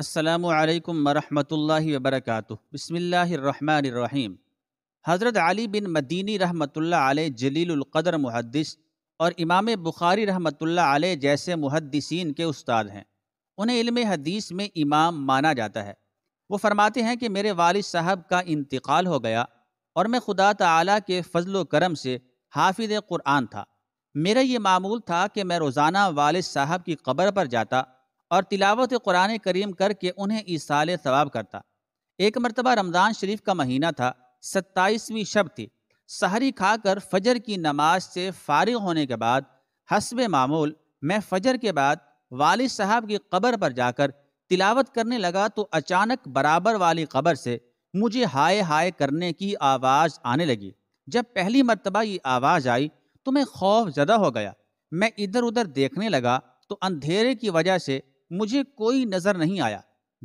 अस्सलाम वालेकुम वरहमतुल्लाहि वबरकातुह बिस्मिल्लाहिर्रहमानिर्रहीम हज़रत अली बिन मदीनी रहमतुल्लाह अलैह जलीलुल्क़दर मुहद्दिस और इमाम बुखारी रहमतुल्लाह अलैह जैसे मुहद्दिसीन के उस्ताद हैं उन्हें इल्म हदीस में इमाम माना जाता है वो फरमाते हैं कि मेरे वालिद साहब का इंतकाल हो गया और मैं खुदा तला के फजल करम से हाफिज क़ुरान था मेरा ये मामूल था कि मैं रोज़ाना वालिद साहब की कब्र पर जाता और तिलावत कुरान करीम करके उन्हें ईसाल सवाब करता एक मरतबा रमज़ान शरीफ का महीना था सत्ताईसवीं शब थी सहरी खाकर फजर की नमाज से फारिग होने के बाद हसब मामूल मैं फजर के बाद वाल साहब की कब्र पर जाकर तिलावत करने लगा तो अचानक बराबर वाली कब्र से मुझे हाय हाय करने की आवाज़ आने लगी जब पहली मरतबा ये आवाज़ आई तो मैं खौफ ज़दा हो गया मैं इधर उधर देखने लगा तो अंधेरे की वजह से मुझे कोई नज़र नहीं आया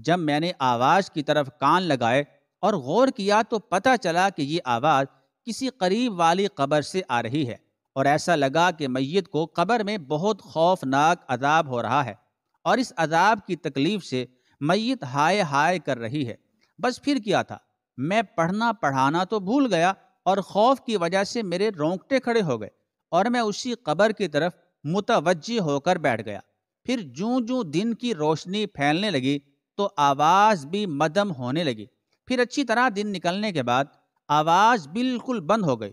जब मैंने आवाज़ की तरफ कान लगाए और गौर किया तो पता चला कि ये आवाज़ किसी करीब वाली कब्र से आ रही है और ऐसा लगा कि मैत को कब्र में बहुत खौफनाक अजाब हो रहा है और इस अजाब की तकलीफ़ से मैत हाय हाय कर रही है बस फिर क्या था मैं पढ़ना पढ़ाना तो भूल गया और खौफ की वजह से मेरे रोंगटे खड़े हो गए और मैं उसी कब्र की तरफ मुतवजी होकर बैठ गया फिर जूं जूं दिन की रोशनी फैलने लगी तो आवाज़ भी मदम होने लगी फिर अच्छी तरह दिन निकलने के बाद आवाज़ बिल्कुल बंद हो गई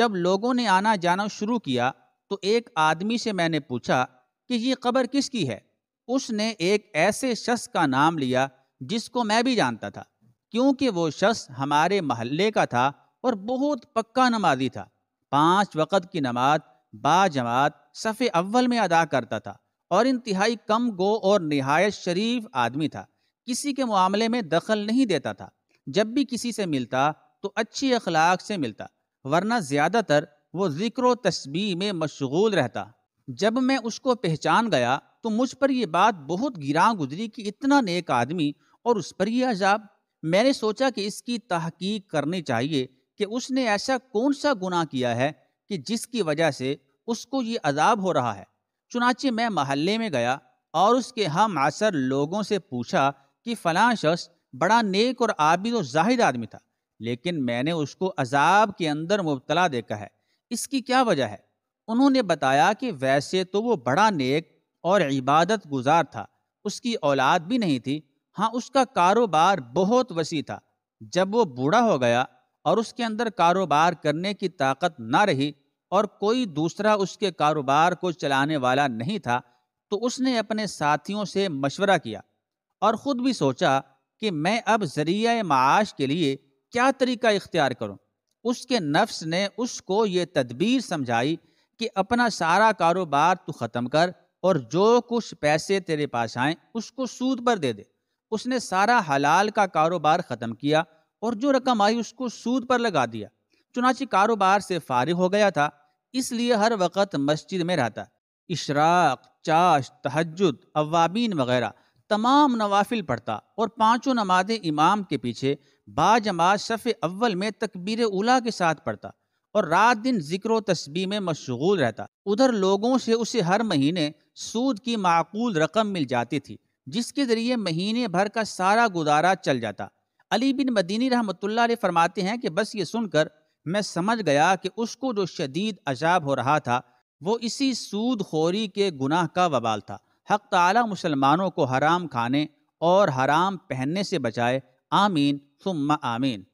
जब लोगों ने आना जाना शुरू किया तो एक आदमी से मैंने पूछा कि ये कब्र किसकी है उसने एक ऐसे शख्स का नाम लिया जिसको मैं भी जानता था क्योंकि वो शख्स हमारे महल्ले का था और बहुत पक्का नमाजी था पांच वक़्त की नमाज बाजमात सफ़े अव्वल में अदा करता था और इंतहाई कम गो और नहायत शरीफ आदमी था किसी के मामले में दखल नहीं देता था जब भी किसी से मिलता तो अच्छी अखलाक से मिलता वरना ज़्यादातर वो ज़िक्र तस्बी में मशगूल रहता जब मैं उसको पहचान गया तो मुझ पर यह बात बहुत गिरा गुजरी कि इतना नेक आदमी और उस पर यह अजाब मैंने सोचा कि इसकी तहकीक करनी चाहिए कि उसने ऐसा कौन सा गुनाह किया है कि जिसकी वजह से उसको ये अजाब हो रहा है चुनाचे मैं महल्ले में गया और उसके हम असर लोगों से पूछा कि फ़लाँ शख्स बड़ा नेक और आबिद और जाहिद आदमी था लेकिन मैंने उसको अजाब के अंदर मुबतला देखा है इसकी क्या वजह है उन्होंने बताया कि वैसे तो वो बड़ा नेक और इबादत गुजार था उसकी औलाद भी नहीं थी हाँ उसका कारोबार बहुत वसी था जब वो बूढ़ा हो गया और उसके अंदर कारोबार करने की ताकत ना रही और कोई दूसरा उसके कारोबार को चलाने वाला नहीं था तो उसने अपने साथियों से मशवरा किया और ख़ुद भी सोचा कि मैं अब ज़रिया माश के लिए क्या तरीका इख्तियार करूं? उसके नफ्स ने उसको ये तदबीर समझाई कि अपना सारा कारोबार तू ख़त्म कर और जो कुछ पैसे तेरे पास आए उसको सूद पर दे दे उसने सारा हलाल का कारोबार ख़त्म किया और जो रकम आई उसको सूद पर लगा दिया चुनाची कारोबार से फारिग हो गया था इसलिए हर वक़्त मस्जिद में रहता इशराक चाश तहजद अवाबीन वगैरह तमाम नवाफिल पढ़ता और पांचों नमाजें इमाम के पीछे बाजमात शफ़ अव्वल में तकबीर उला के साथ पढ़ता और रात दिन जिक्र तस्बी में मशगूल रहता उधर लोगों से उसे हर महीने सूद की माकूल रकम मिल जाती थी जिसके ज़रिए महीने भर का सारा गुजारा चल जाता अली बिन मदीनी रहमतुल्ला फरमाते हैं कि बस ये सुनकर मैं समझ गया कि उसको जो शदीद अजाब हो रहा था वो इसी सूद खोरी के गुनाह का वबाल था हक तला मुसलमानों को हराम खाने और हराम पहनने से बचाए आमीन सुम्मा आमीन